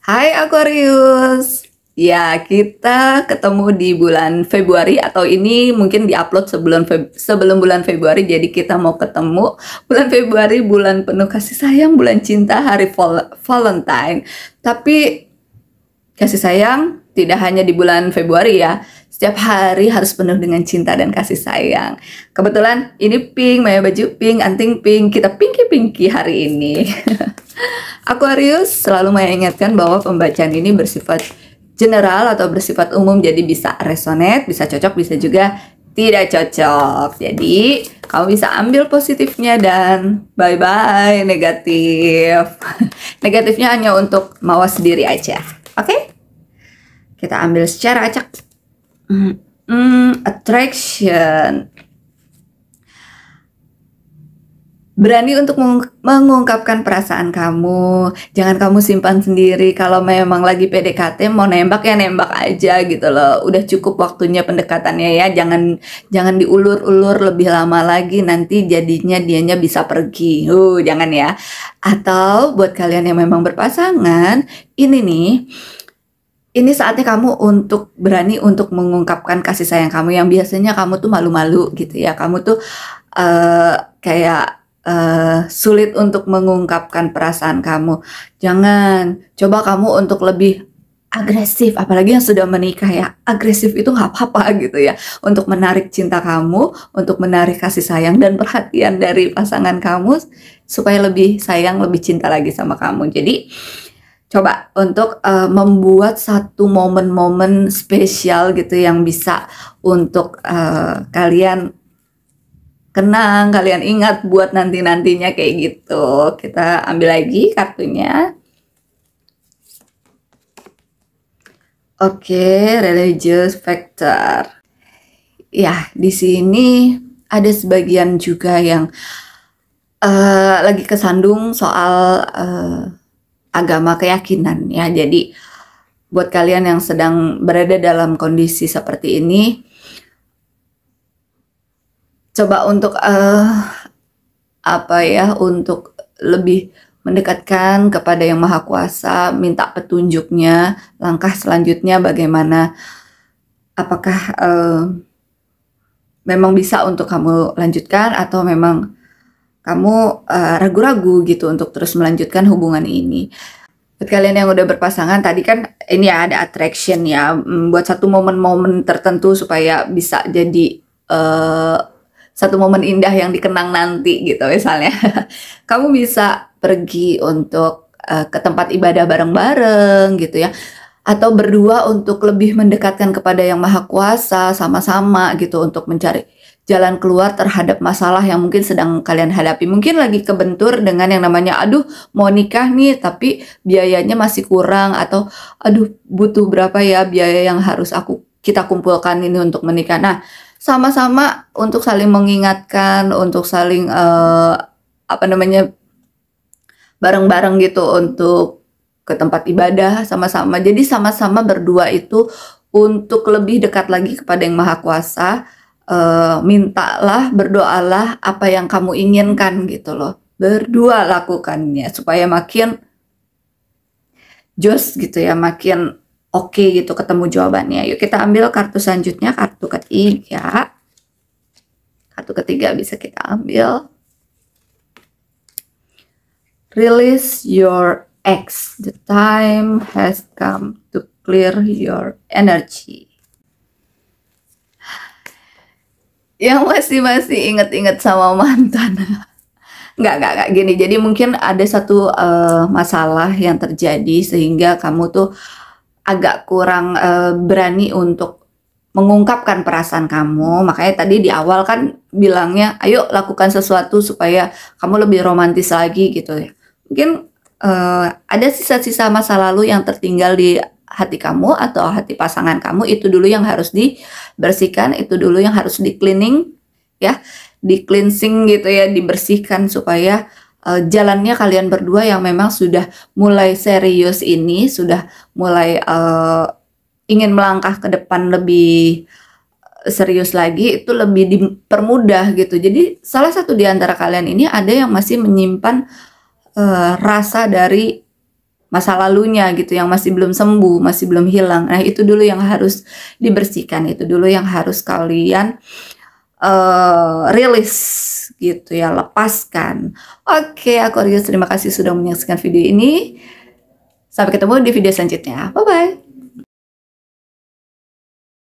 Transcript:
Hai Aquarius. Ya, kita ketemu di bulan Februari atau ini mungkin diupload sebelum Feb sebelum bulan Februari. Jadi kita mau ketemu bulan Februari, bulan penuh kasih sayang, bulan cinta, hari val Valentine. Tapi kasih sayang tidak hanya di bulan Februari ya setiap hari harus penuh dengan cinta dan kasih sayang. Kebetulan ini pink, Maya baju pink, anting pink, kita pinky-pinky hari ini. Aquarius selalu Maya ingatkan bahwa pembacaan ini bersifat general atau bersifat umum jadi bisa resonate, bisa cocok, bisa juga tidak cocok. Jadi, kamu bisa ambil positifnya dan bye-bye negatif. Negatifnya hanya untuk mawas diri aja. Oke? Okay? Kita ambil secara acak. Mm, attraction. Berani untuk mengungkapkan perasaan kamu. Jangan kamu simpan sendiri. Kalau memang lagi PDKT mau nembak ya nembak aja gitu loh. Udah cukup waktunya pendekatannya ya. Jangan jangan diulur-ulur lebih lama lagi nanti jadinya dianya bisa pergi. Uh, jangan ya. Atau buat kalian yang memang berpasangan, ini nih ini saatnya kamu untuk berani untuk mengungkapkan kasih sayang kamu yang biasanya kamu tuh malu-malu gitu ya kamu tuh uh, kayak uh, sulit untuk mengungkapkan perasaan kamu jangan coba kamu untuk lebih agresif apalagi yang sudah menikah ya agresif itu nggak apa-apa gitu ya untuk menarik cinta kamu untuk menarik kasih sayang dan perhatian dari pasangan kamu supaya lebih sayang lebih cinta lagi sama kamu jadi coba untuk uh, membuat satu momen-momen spesial gitu yang bisa untuk uh, kalian kenang, kalian ingat buat nanti-nantinya kayak gitu. Kita ambil lagi kartunya. Oke, okay, religious factor. Ya, di sini ada sebagian juga yang uh, lagi kesandung soal uh, agama keyakinan ya. Jadi buat kalian yang sedang berada dalam kondisi seperti ini coba untuk uh, apa ya untuk lebih mendekatkan kepada yang maha kuasa, minta petunjuknya, langkah selanjutnya bagaimana apakah uh, memang bisa untuk kamu lanjutkan atau memang kamu eh, ragu-ragu uh, gitu untuk terus melanjutkan hubungan ini. Buat kalian yang udah berpasangan tadi kan ini ya ada attraction ya mm, buat satu momen-momen tertentu supaya bisa jadi uh, satu momen indah yang dikenang nanti gitu misalnya. kamu bisa pergi untuk uh, ke tempat ibadah bareng-bareng gitu ya atau berdua untuk lebih mendekatkan kepada yang maha kuasa sama-sama gitu untuk mencari jalan keluar terhadap masalah yang mungkin sedang kalian hadapi. Mungkin lagi kebentur dengan yang namanya aduh mau nikah nih tapi biayanya masih kurang atau aduh butuh berapa ya biaya yang harus aku kita kumpulkan ini untuk menikah. Nah, sama-sama untuk saling mengingatkan, untuk saling uh, apa namanya bareng-bareng gitu untuk ke tempat ibadah sama-sama. Jadi sama-sama berdua itu untuk lebih dekat lagi kepada yang Maha Kuasa uh, mintalah, berdoalah apa yang kamu inginkan gitu loh. Berdua lakukannya supaya makin jos gitu ya, makin oke okay gitu ketemu jawabannya. Yuk kita ambil kartu selanjutnya, kartu ketiga. Kartu ketiga bisa kita ambil. Release your ex. The time has come to clear your energy. yang masih masih inget-inget sama mantan nggak nggak nggak gini jadi mungkin ada satu uh, masalah yang terjadi sehingga kamu tuh agak kurang uh, berani untuk mengungkapkan perasaan kamu makanya tadi di awal kan bilangnya ayo lakukan sesuatu supaya kamu lebih romantis lagi gitu ya mungkin uh, ada sisa-sisa masa lalu yang tertinggal di hati kamu atau hati pasangan kamu itu dulu yang harus dibersihkan, itu dulu yang harus di cleaning ya, di cleansing gitu ya, dibersihkan supaya uh, jalannya kalian berdua yang memang sudah mulai serius ini, sudah mulai uh, ingin melangkah ke depan lebih eh, serius lagi itu lebih dipermudah gitu. Jadi salah satu di antara kalian ini ada yang masih menyimpan uh, rasa dari masa lalunya gitu yang masih belum sembuh, masih belum hilang. Nah, itu dulu yang harus dibersihkan, itu dulu yang harus kalian uh, rilis gitu ya, lepaskan. Oke, okay, Aquarius, terima kasih sudah menyaksikan video ini. Sampai ketemu di video selanjutnya. Bye bye.